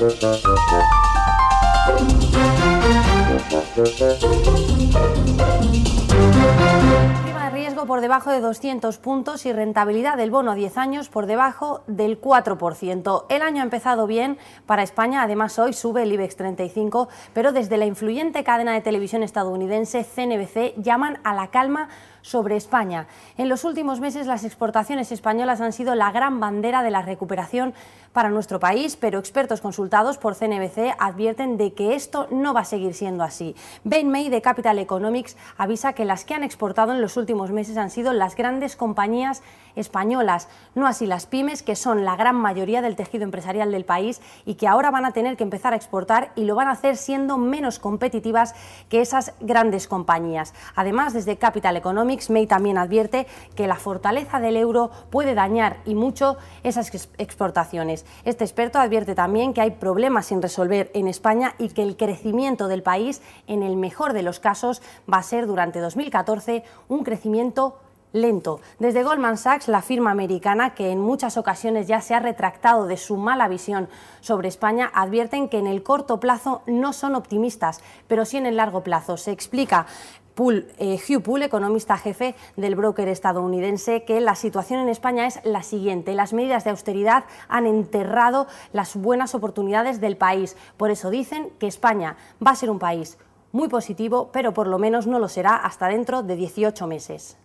Prima de riesgo por debajo de 200 puntos y rentabilidad del bono a 10 años por debajo del 4%. El año ha empezado bien para España, además hoy sube el IBEX 35, pero desde la influyente cadena de televisión estadounidense CNBC llaman a la calma sobre España. En los últimos meses las exportaciones españolas han sido la gran bandera de la recuperación para nuestro país, pero expertos consultados por CNBC advierten de que esto no va a seguir siendo así. Ben May de Capital Economics avisa que las que han exportado en los últimos meses han sido las grandes compañías españolas, no así las pymes, que son la gran mayoría del tejido empresarial del país y que ahora van a tener que empezar a exportar y lo van a hacer siendo menos competitivas que esas grandes compañías. Además, desde Capital Economics Mix May también advierte que la fortaleza del euro puede dañar y mucho esas exportaciones. Este experto advierte también que hay problemas sin resolver en España y que el crecimiento del país, en el mejor de los casos, va a ser durante 2014 un crecimiento lento. Desde Goldman Sachs, la firma americana, que en muchas ocasiones ya se ha retractado de su mala visión sobre España, advierten que en el corto plazo no son optimistas, pero sí en el largo plazo. Se explica eh, Hugh Poole, economista jefe del broker estadounidense, que la situación en España es la siguiente. Las medidas de austeridad han enterrado las buenas oportunidades del país. Por eso dicen que España va a ser un país muy positivo, pero por lo menos no lo será hasta dentro de 18 meses.